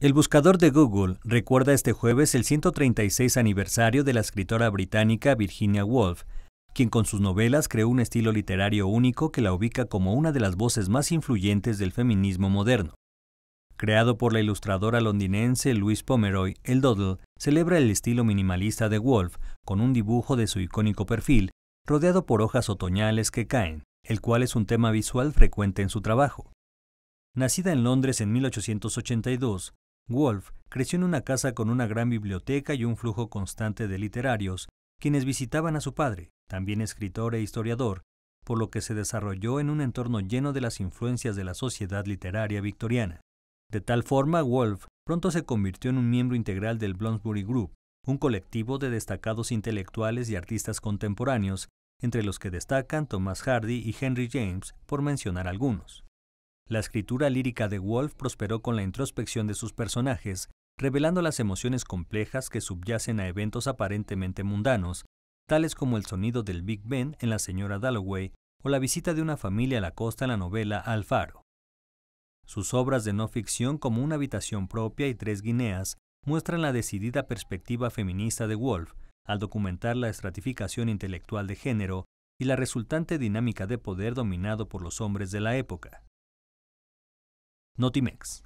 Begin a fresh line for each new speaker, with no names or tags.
El buscador de Google recuerda este jueves el 136 aniversario de la escritora británica Virginia Woolf, quien con sus novelas creó un estilo literario único que la ubica como una de las voces más influyentes del feminismo moderno. Creado por la ilustradora londinense Louise Pomeroy, el Doddle celebra el estilo minimalista de Woolf con un dibujo de su icónico perfil, rodeado por hojas otoñales que caen, el cual es un tema visual frecuente en su trabajo. Nacida en Londres en 1882, Wolf creció en una casa con una gran biblioteca y un flujo constante de literarios, quienes visitaban a su padre, también escritor e historiador, por lo que se desarrolló en un entorno lleno de las influencias de la sociedad literaria victoriana. De tal forma, Wolf pronto se convirtió en un miembro integral del Bloomsbury Group, un colectivo de destacados intelectuales y artistas contemporáneos, entre los que destacan Thomas Hardy y Henry James, por mencionar algunos. La escritura lírica de Wolf prosperó con la introspección de sus personajes, revelando las emociones complejas que subyacen a eventos aparentemente mundanos, tales como el sonido del Big Ben en La señora Dalloway o la visita de una familia a la costa en la novela Alfaro. Sus obras de no ficción como Una habitación propia y Tres guineas muestran la decidida perspectiva feminista de Wolf al documentar la estratificación intelectual de género y la resultante dinámica de poder dominado por los hombres de la época. Notimex.